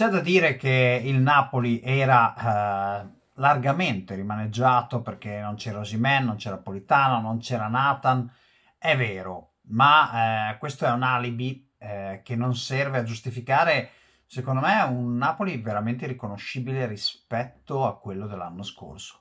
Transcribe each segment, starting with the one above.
C'è da dire che il Napoli era eh, largamente rimaneggiato perché non c'era Osimen, non c'era Politano, non c'era Nathan, è vero, ma eh, questo è un alibi eh, che non serve a giustificare, secondo me, un Napoli veramente riconoscibile rispetto a quello dell'anno scorso.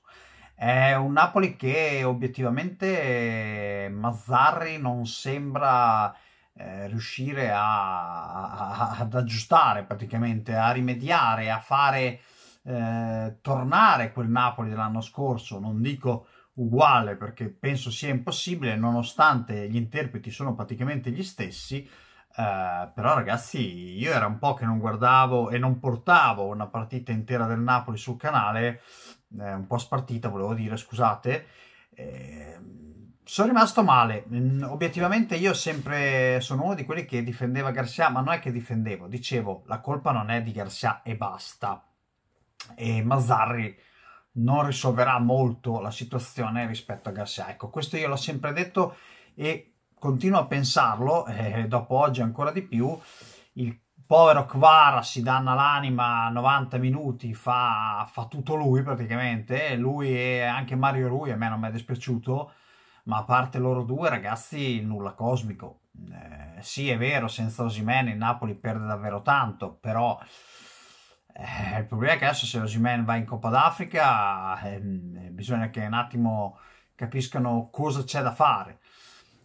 È un Napoli che obiettivamente eh, Mazzarri non sembra eh, riuscire a, a, ad aggiustare praticamente, a rimediare, a fare eh, tornare quel Napoli dell'anno scorso, non dico uguale perché penso sia impossibile, nonostante gli interpreti sono praticamente gli stessi, eh, però ragazzi io era un po' che non guardavo e non portavo una partita intera del Napoli sul canale, eh, un po' spartita volevo dire, scusate, eh, sono rimasto male, mm, obiettivamente io sempre sono uno di quelli che difendeva Garcia, ma non è che difendevo, dicevo la colpa non è di Garcia e basta. E Mazzarri non risolverà molto la situazione rispetto a Garcia. Ecco, questo io l'ho sempre detto e continuo a pensarlo, eh, dopo oggi ancora di più. Il povero Kvara si danna l'anima 90 minuti, fa, fa tutto lui praticamente, lui e anche Mario Rui, a me non mi è dispiaciuto ma a parte loro due, ragazzi, nulla cosmico. Eh, sì, è vero, senza Osimene il Napoli perde davvero tanto, però eh, il problema è che adesso se Osimene va in Coppa d'Africa eh, bisogna che un attimo capiscano cosa c'è da fare.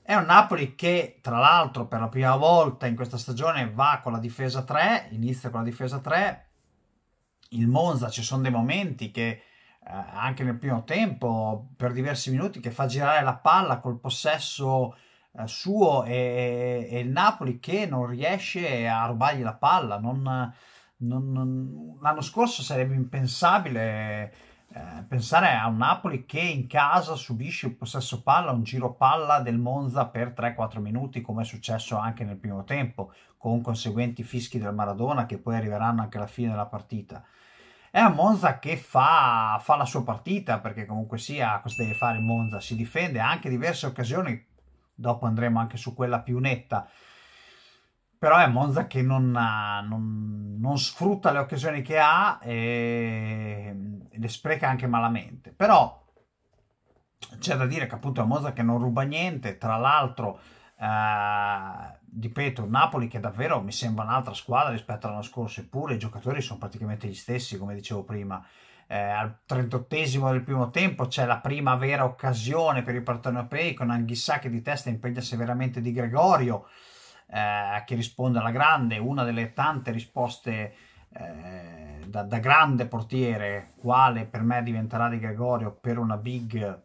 È un Napoli che, tra l'altro, per la prima volta in questa stagione va con la difesa 3, inizia con la difesa 3. Il Monza ci sono dei momenti che eh, anche nel primo tempo per diversi minuti che fa girare la palla col possesso eh, suo e, e, il Napoli che non riesce a rubargli la palla. Non, non, non, l'anno scorso sarebbe impensabile eh, pensare a un Napoli che in casa subisce un possesso palla, un giro palla del Monza per 3-4 minuti, come è successo anche nel primo tempo, con conseguenti fischi del Maradona che poi arriveranno anche alla fine della partita. È a Monza che fa, fa la sua partita, perché comunque sia cosa deve fare Monza, si difende anche diverse occasioni, dopo andremo anche su quella più netta, però è Monza che non, non, non sfrutta le occasioni che ha e le spreca anche malamente. Però c'è da dire che appunto è Monza che non ruba niente, tra l'altro Uh, ripeto, Napoli che davvero mi sembra un'altra squadra rispetto all'anno scorso, eppure i giocatori sono praticamente gli stessi, come dicevo prima. Eh, al 38 del primo tempo c'è la prima vera occasione per i partenopei con Anghissà che di testa impegna severamente Di Gregorio, eh, che risponde alla grande, una delle tante risposte eh, da, da grande portiere, quale per me diventerà Di Gregorio per una big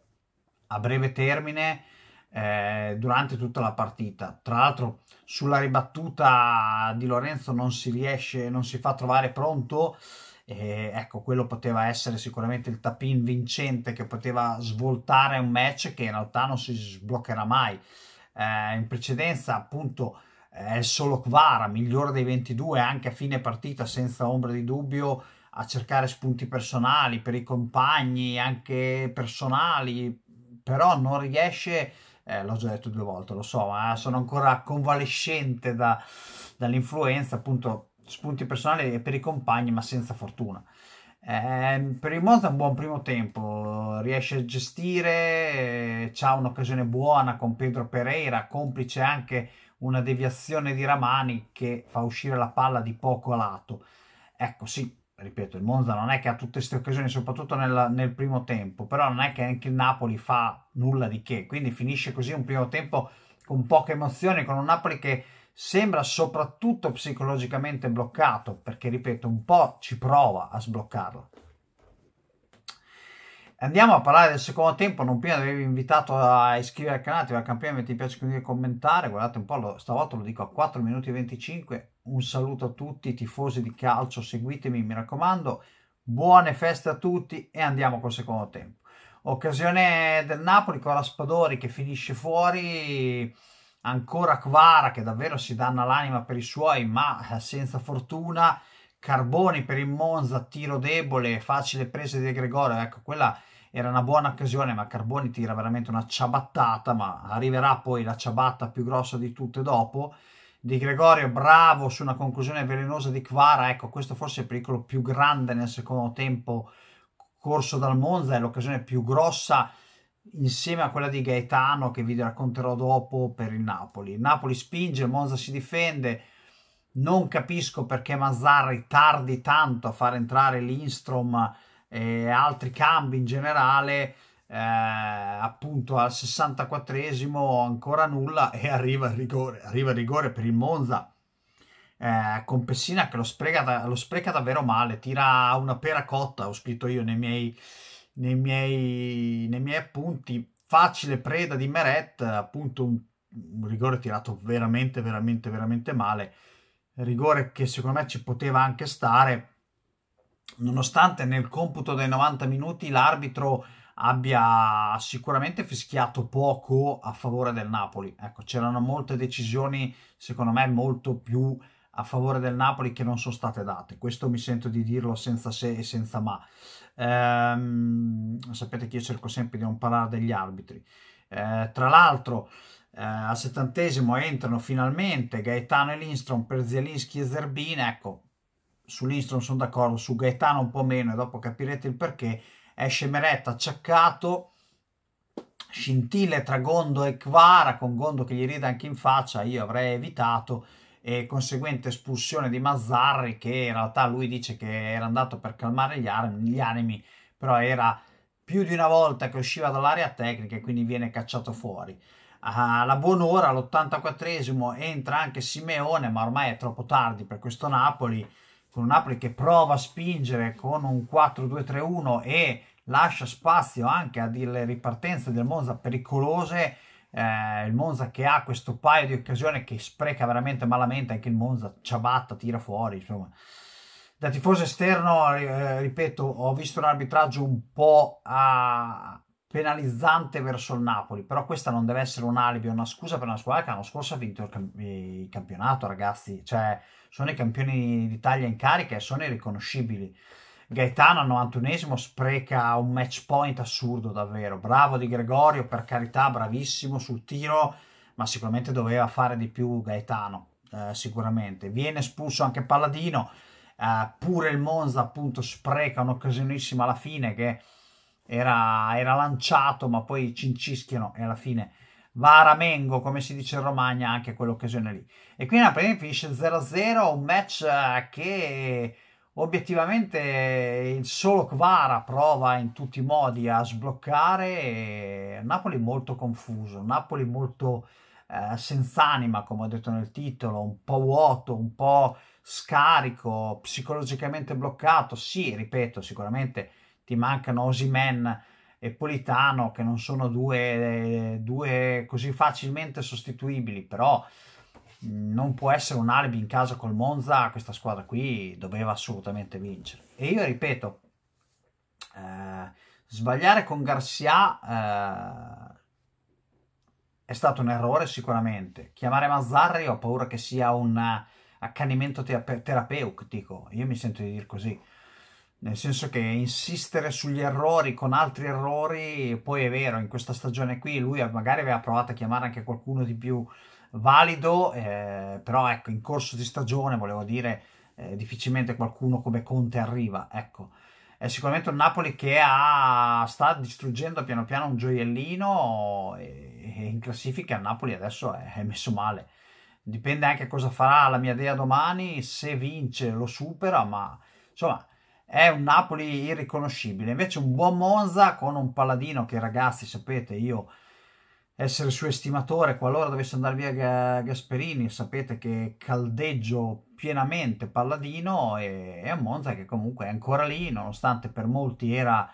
a breve termine eh, durante tutta la partita. Tra l'altro sulla ribattuta di Lorenzo non si riesce, non si fa trovare pronto. E ecco, quello poteva essere sicuramente il tapin vincente che poteva svoltare un match che in realtà non si sbloccherà mai. Eh, in precedenza, appunto, eh, è eh, solo Kvara, migliore dei 22, anche a fine partita, senza ombra di dubbio, a cercare spunti personali per i compagni, anche personali, però non riesce eh, l'ho già detto due volte, lo so, ma sono ancora convalescente da, dall'influenza, appunto, spunti personali per i compagni, ma senza fortuna. Eh, per il Monza è un buon primo tempo, riesce a gestire, eh, ha un'occasione buona con Pedro Pereira, complice anche una deviazione di Ramani che fa uscire la palla di poco lato. Ecco, sì, ripeto, il Monza non è che ha tutte queste occasioni, soprattutto nel, nel, primo tempo, però non è che anche il Napoli fa nulla di che, quindi finisce così un primo tempo con poche emozioni, con un Napoli che sembra soprattutto psicologicamente bloccato, perché ripeto, un po' ci prova a sbloccarlo. Andiamo a parlare del secondo tempo, non prima di avervi invitato a iscriverti al canale, attivare il campione, metti mi piace, quindi commentare, guardate un po', lo, stavolta lo dico a 4 minuti e 25, un saluto a tutti i tifosi di calcio, seguitemi mi raccomando, buone feste a tutti e andiamo col secondo tempo. Occasione del Napoli con la Spadori che finisce fuori, ancora Quara che davvero si danna l'anima per i suoi ma eh, senza fortuna, Carboni per il Monza, tiro debole, facile presa di Gregorio, ecco quella era una buona occasione, ma Carboni tira veramente una ciabattata, ma arriverà poi la ciabatta più grossa di tutte dopo di Gregorio, bravo su una conclusione velenosa di Quara. ecco questo forse è il pericolo più grande nel secondo tempo corso dal Monza, è l'occasione più grossa insieme a quella di Gaetano che vi racconterò dopo per il Napoli. Il Napoli spinge, il Monza si difende, non capisco perché Mazzarri tardi tanto a far entrare l'Instrom e altri cambi in generale, eh, appunto al 64esimo ancora nulla e arriva il rigore, arriva il rigore per il Monza eh, con Pessina che lo spreca, lo spreca, davvero male, tira una pera cotta, ho scritto io nei miei, nei miei, nei miei appunti, facile preda di Meret, appunto un, un rigore tirato veramente, veramente, veramente male, rigore che secondo me ci poteva anche stare, nonostante nel computo dei 90 minuti l'arbitro abbia sicuramente fischiato poco a favore del Napoli. Ecco, c'erano molte decisioni, secondo me, molto più a favore del Napoli che non sono state date. Questo mi sento di dirlo senza se e senza ma. Ehm, sapete che io cerco sempre di non parlare degli arbitri. Eh, tra l'altro, eh, al settantesimo entrano finalmente Gaetano e Lindstrom per Zielinski e Zerbin. Ecco, su Lindstrom sono d'accordo, su Gaetano un po' meno e dopo capirete il perché esce Meretta acciaccato, scintille tra Gondo e Kvara, con Gondo che gli ride anche in faccia, io avrei evitato, e conseguente espulsione di Mazzarri, che in realtà lui dice che era andato per calmare gli, animi, gli animi però era più di una volta che usciva dall'area tecnica e quindi viene cacciato fuori. Ah, alla buon'ora, all'84esimo, entra anche Simeone, ma ormai è troppo tardi per questo Napoli, con un Napoli che prova a spingere con un 4-2-3-1 e lascia spazio anche a delle ripartenze del Monza pericolose. Eh, il Monza che ha questo paio di occasioni che spreca veramente malamente, anche il Monza ciabatta, tira fuori, insomma. Da tifoso esterno, eh, ripeto, ho visto un arbitraggio un po' a, penalizzante verso il Napoli, però questa non deve essere un alibi o una scusa per una squadra che l'anno scorso ha vinto il, camp- il campionato, ragazzi, cioè sono i campioni d'Italia in carica e sono irriconoscibili. Gaetano al 91 spreca un match point assurdo davvero, bravo di Gregorio, per carità, bravissimo sul tiro, ma sicuramente doveva fare di più Gaetano, eh, sicuramente. Viene espulso anche Palladino, eh, pure il Monza appunto spreca un'occasionissima alla fine che era, era lanciato, ma poi cincischiano e alla fine va a Ramengo, come si dice in Romagna, anche quell'occasione lì. E quindi la prima finisce 0-0, un match eh, che obiettivamente il solo Kvara prova in tutti i modi a sbloccare Napoli molto confuso, Napoli molto eh, senza anima, come ho detto nel titolo, un po' vuoto, un po' scarico, psicologicamente bloccato. Sì, ripeto, sicuramente ti mancano Osimen e Politano che non sono due, due così facilmente sostituibili, però non può essere un alibi in casa col Monza, questa squadra qui doveva assolutamente vincere. E io ripeto, eh, sbagliare con Garcia eh, è stato un errore sicuramente. Chiamare Mazzarri ho paura che sia un accanimento terape terapeutico, io mi sento di dire così nel senso che insistere sugli errori con altri errori, poi è vero, in questa stagione qui lui magari aveva provato a chiamare anche qualcuno di più valido, eh, però ecco, in corso di stagione, volevo dire, eh, difficilmente qualcuno come Conte arriva, ecco. È sicuramente un Napoli che ha, sta distruggendo piano piano un gioiellino e, e in classifica Napoli adesso è, è messo male. Dipende anche cosa farà la mia dea domani, se vince lo supera, ma insomma è un Napoli irriconoscibile. Invece un buon Monza con un Paladino che ragazzi, sapete, io essere suo estimatore qualora dovesse andare via Gasperini, sapete che caldeggio pienamente Palladino e è un Monza che comunque è ancora lì, nonostante per molti era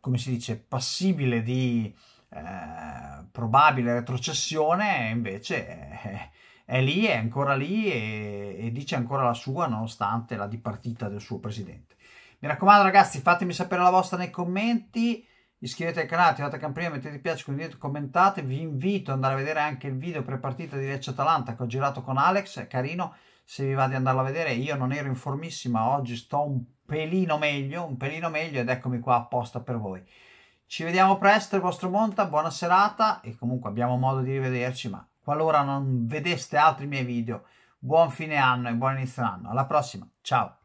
come si dice passibile di eh, probabile retrocessione, invece eh, è lì, è ancora lì e, e dice ancora la sua nonostante la dipartita del suo presidente. Mi raccomando ragazzi, fatemi sapere la vostra nei commenti, iscrivetevi al canale, attivate la campanella, mettete mi piace, condividete, commentate, vi invito ad andare a vedere anche il video pre-partita di Lecce-Atalanta che ho girato con Alex, è carino, se vi va di andarlo a vedere, io non ero in formissima, oggi sto un pelino meglio, un pelino meglio ed eccomi qua apposta per voi. Ci vediamo presto, il vostro Monta, buona serata e comunque abbiamo modo di rivederci, ma qualora non vedeste altri miei video. Buon fine anno e buon inizio anno. Alla prossima, ciao!